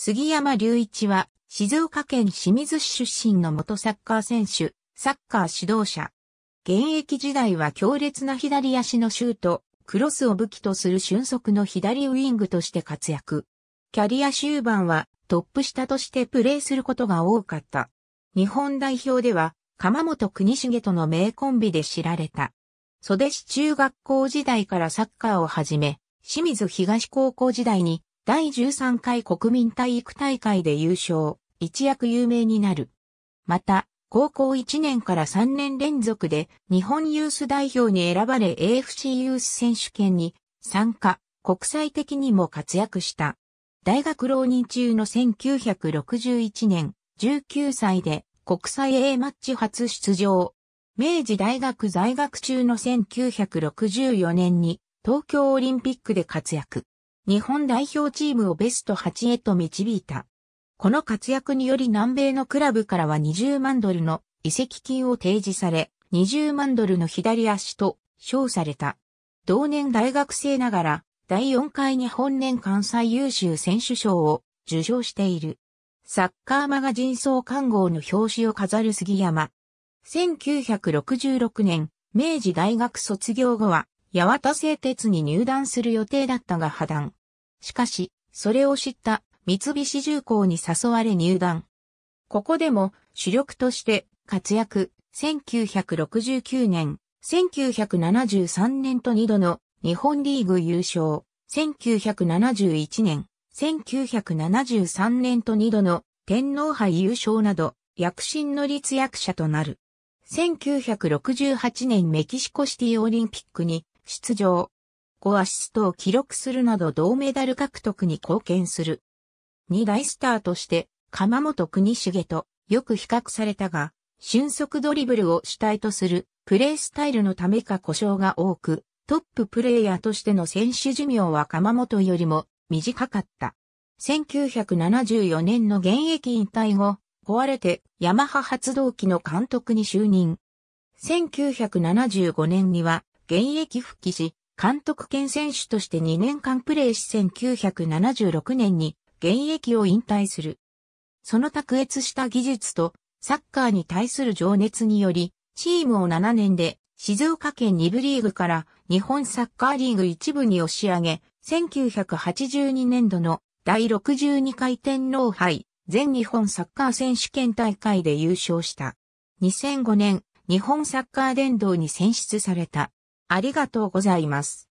杉山隆一は、静岡県清水市出身の元サッカー選手、サッカー指導者。現役時代は強烈な左足のシュート、クロスを武器とする俊足の左ウィングとして活躍。キャリア終盤はトップ下としてプレーすることが多かった。日本代表では、鎌本国重との名コンビで知られた。袖市中学校時代からサッカーを始め、清水東高校時代に第13回国民体育大会で優勝、一躍有名になる。また、高校1年から3年連続で日本ユース代表に選ばれ AFC ユース選手権に参加、国際的にも活躍した。大学浪人中の1961年、19歳で国際 A マッチ初出場。明治大学在学中の1964年に東京オリンピックで活躍。日本代表チームをベスト8へと導いた。この活躍により南米のクラブからは20万ドルの移籍金を提示され、20万ドルの左足と称された。同年大学生ながら第4回日本年関西優秀選手賞を受賞している。サッカーマガジン総刊号の表紙を飾る杉山。1966年、明治大学卒業後は、八幡製鉄に入団する予定だったが破談。しかし、それを知った三菱重工に誘われ入団。ここでも主力として活躍、1969年、1973年と2度の日本リーグ優勝、1971年、1973年と2度の天皇杯優勝など、躍進の立役者となる。1968年メキシコシティオリンピックに出場。5アシストを記録するなど銅メダル獲得に貢献する。2大スターとして、鎌本国重とよく比較されたが、瞬足ドリブルを主体とするプレースタイルのためか故障が多く、トッププレイヤーとしての選手寿命は鎌本よりも短かった。1974年の現役引退後、壊れてヤマハ発動機の監督に就任。1975年には現役復帰し、監督兼選手として2年間プレーし1976年に現役を引退する。その卓越した技術とサッカーに対する情熱により、チームを7年で静岡県2部リーグから日本サッカーリーグ1部に押し上げ、1982年度の第62回天皇杯全日本サッカー選手権大会で優勝した。2005年、日本サッカー殿堂に選出された。ありがとうございます。